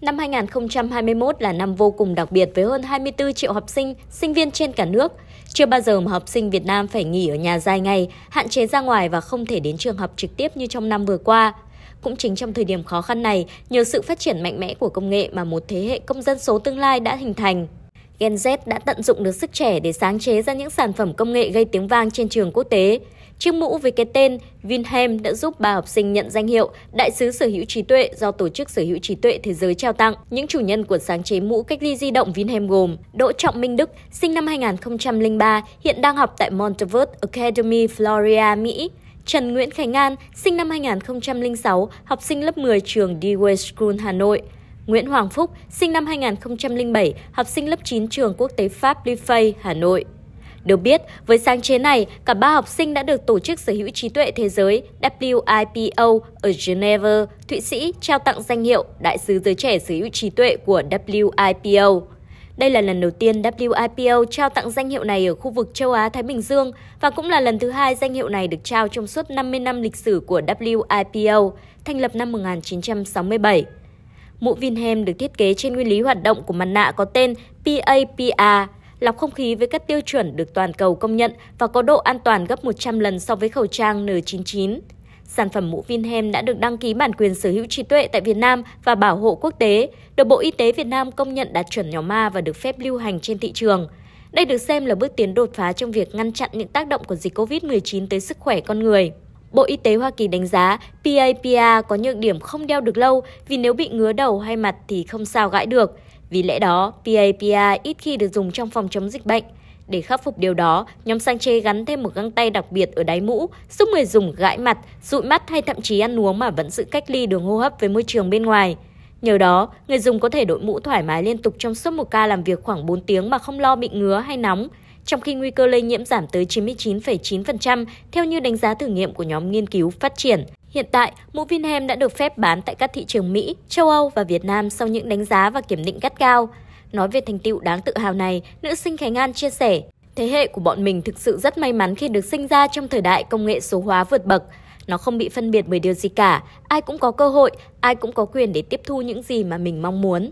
Năm 2021 là năm vô cùng đặc biệt với hơn 24 triệu học sinh, sinh viên trên cả nước. Chưa bao giờ mà học sinh Việt Nam phải nghỉ ở nhà dài ngày, hạn chế ra ngoài và không thể đến trường học trực tiếp như trong năm vừa qua. Cũng chính trong thời điểm khó khăn này, nhờ sự phát triển mạnh mẽ của công nghệ mà một thế hệ công dân số tương lai đã hình thành. Gen Z đã tận dụng được sức trẻ để sáng chế ra những sản phẩm công nghệ gây tiếng vang trên trường quốc tế. Chiếc mũ với cái tên Vinhem đã giúp ba học sinh nhận danh hiệu Đại sứ Sở hữu trí tuệ do Tổ chức Sở hữu trí tuệ Thế giới trao tặng. Những chủ nhân của sáng chế mũ cách ly di động Vinhem gồm Đỗ Trọng Minh Đức, sinh năm 2003, hiện đang học tại Monteverde Academy, Florida, Mỹ. Trần Nguyễn Khánh An, sinh năm 2006, học sinh lớp 10 trường Dewey School, Hà Nội. Nguyễn Hoàng Phúc, sinh năm 2007, học sinh lớp 9 trường quốc tế Pháp Lifay Hà Nội. Được biết, với sáng chế này, cả ba học sinh đã được Tổ chức Sở hữu trí tuệ thế giới WIPO ở Geneva, Thụy Sĩ trao tặng danh hiệu Đại sứ giới trẻ sở hữu trí tuệ của WIPO. Đây là lần đầu tiên WIPO trao tặng danh hiệu này ở khu vực châu Á-Thái Bình Dương và cũng là lần thứ hai danh hiệu này được trao trong suốt 50 năm lịch sử của WIPO, thành lập năm 1967. Mũ Vinhem được thiết kế trên nguyên lý hoạt động của mặt nạ có tên PAPR, lọc không khí với các tiêu chuẩn được toàn cầu công nhận và có độ an toàn gấp 100 lần so với khẩu trang N99. Sản phẩm mũ Vinhem đã được đăng ký bản quyền sở hữu trí tuệ tại Việt Nam và bảo hộ quốc tế, được Bộ Y tế Việt Nam công nhận đạt chuẩn nhóm A và được phép lưu hành trên thị trường. Đây được xem là bước tiến đột phá trong việc ngăn chặn những tác động của dịch COVID-19 tới sức khỏe con người. Bộ Y tế Hoa Kỳ đánh giá PAPA có nhược điểm không đeo được lâu vì nếu bị ngứa đầu hay mặt thì không sao gãi được. Vì lẽ đó, PAPI ít khi được dùng trong phòng chống dịch bệnh. Để khắc phục điều đó, nhóm Sanche gắn thêm một găng tay đặc biệt ở đáy mũ, giúp người dùng gãi mặt, dụi mắt hay thậm chí ăn uống mà vẫn giữ cách ly đường hô hấp với môi trường bên ngoài. Nhờ đó, người dùng có thể đội mũ thoải mái liên tục trong suốt một ca làm việc khoảng 4 tiếng mà không lo bị ngứa hay nóng, trong khi nguy cơ lây nhiễm giảm tới 99,9% theo như đánh giá thử nghiệm của nhóm nghiên cứu phát triển. Hiện tại, mũ Vinhem đã được phép bán tại các thị trường Mỹ, châu Âu và Việt Nam sau những đánh giá và kiểm định gắt cao. Nói về thành tựu đáng tự hào này, nữ sinh Khánh An chia sẻ, thế hệ của bọn mình thực sự rất may mắn khi được sinh ra trong thời đại công nghệ số hóa vượt bậc. Nó không bị phân biệt bởi điều gì cả, ai cũng có cơ hội, ai cũng có quyền để tiếp thu những gì mà mình mong muốn.